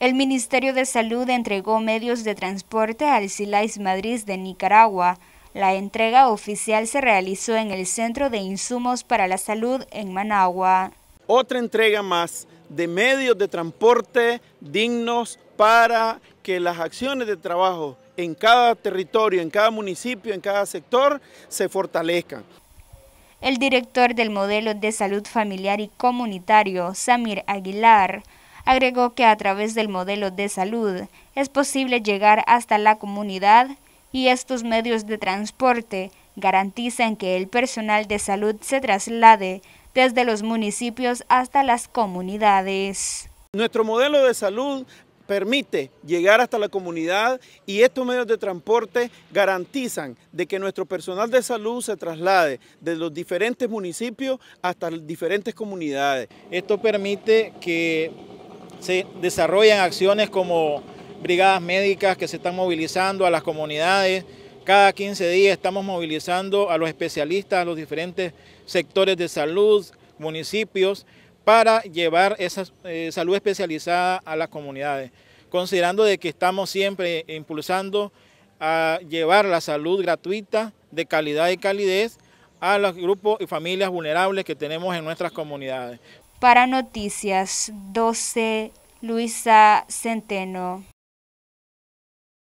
El Ministerio de Salud entregó medios de transporte al SILAIS Madrid de Nicaragua. La entrega oficial se realizó en el Centro de Insumos para la Salud en Managua. Otra entrega más de medios de transporte dignos para que las acciones de trabajo en cada territorio, en cada municipio, en cada sector se fortalezcan. El director del modelo de salud familiar y comunitario, Samir Aguilar, Agregó que a través del modelo de salud es posible llegar hasta la comunidad y estos medios de transporte garantizan que el personal de salud se traslade desde los municipios hasta las comunidades. Nuestro modelo de salud permite llegar hasta la comunidad y estos medios de transporte garantizan de que nuestro personal de salud se traslade de los diferentes municipios hasta las diferentes comunidades. Esto permite que se desarrollan acciones como brigadas médicas que se están movilizando a las comunidades. Cada 15 días estamos movilizando a los especialistas, a los diferentes sectores de salud, municipios, para llevar esa eh, salud especializada a las comunidades, considerando de que estamos siempre impulsando a llevar la salud gratuita, de calidad y calidez, a los grupos y familias vulnerables que tenemos en nuestras comunidades. Para Noticias 12 Luisa Centeno.